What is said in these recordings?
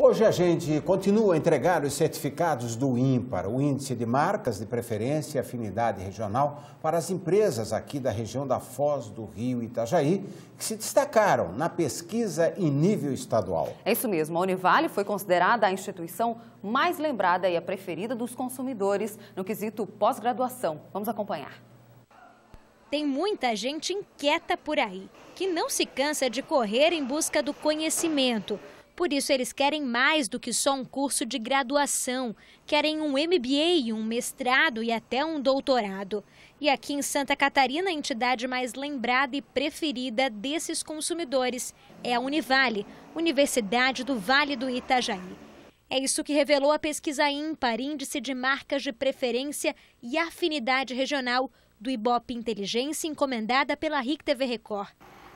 Hoje a gente continua a entregar os certificados do IMPAR, o Índice de Marcas de Preferência e Afinidade Regional, para as empresas aqui da região da Foz do Rio e Itajaí, que se destacaram na pesquisa em nível estadual. É isso mesmo, a Univale foi considerada a instituição mais lembrada e a preferida dos consumidores no quesito pós-graduação. Vamos acompanhar. Tem muita gente inquieta por aí, que não se cansa de correr em busca do conhecimento, por isso, eles querem mais do que só um curso de graduação. Querem um MBA, um mestrado e até um doutorado. E aqui em Santa Catarina, a entidade mais lembrada e preferida desses consumidores é a Univale, Universidade do Vale do Itajaí. É isso que revelou a pesquisa ímpar, Índice de Marcas de Preferência e Afinidade Regional do Ibope Inteligência, encomendada pela RIC TV Record.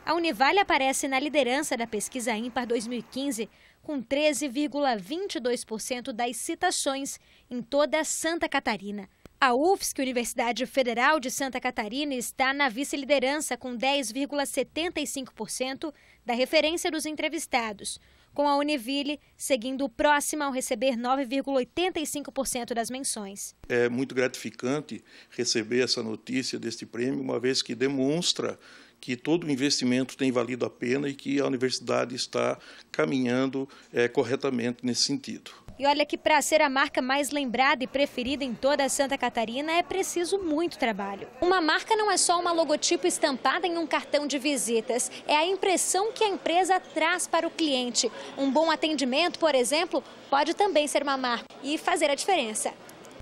A Univale aparece na liderança da pesquisa Ímpar 2015, com 13,22% das citações em toda Santa Catarina. A UFSC, Universidade Federal de Santa Catarina, está na vice-liderança com 10,75% da referência dos entrevistados com a Univille seguindo próxima ao receber 9,85% das menções. É muito gratificante receber essa notícia deste prêmio, uma vez que demonstra que todo o investimento tem valido a pena e que a universidade está caminhando é, corretamente nesse sentido. E olha que para ser a marca mais lembrada e preferida em toda Santa Catarina é preciso muito trabalho. Uma marca não é só uma logotipo estampada em um cartão de visitas, é a impressão que a empresa traz para o cliente. Um bom atendimento, por exemplo, pode também ser uma marca e fazer a diferença.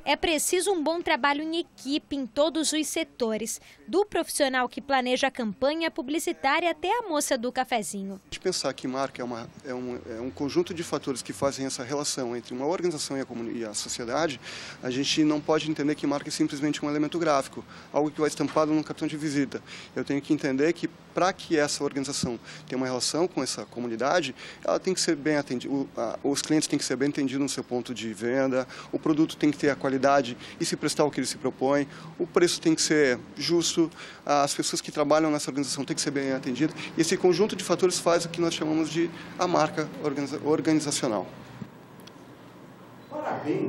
É preciso um bom trabalho em equipe em todos os setores, do profissional que planeja a campanha publicitária até a moça do cafezinho. A gente pensar que marca é, uma, é, um, é um conjunto de fatores que fazem essa relação entre uma organização e a, e a sociedade, a gente não pode entender que marca é simplesmente um elemento gráfico, algo que vai estampado no cartão de visita. Eu tenho que entender que para que essa organização tenha uma relação com essa comunidade, ela tem que ser bem atendida, os clientes têm que ser bem atendidos no seu ponto de venda, o produto tem que ter a qualidade qualidade e se prestar ao que ele se propõe. O preço tem que ser justo, as pessoas que trabalham nessa organização têm que ser bem atendidas. E esse conjunto de fatores faz o que nós chamamos de a marca organizacional. Parabéns.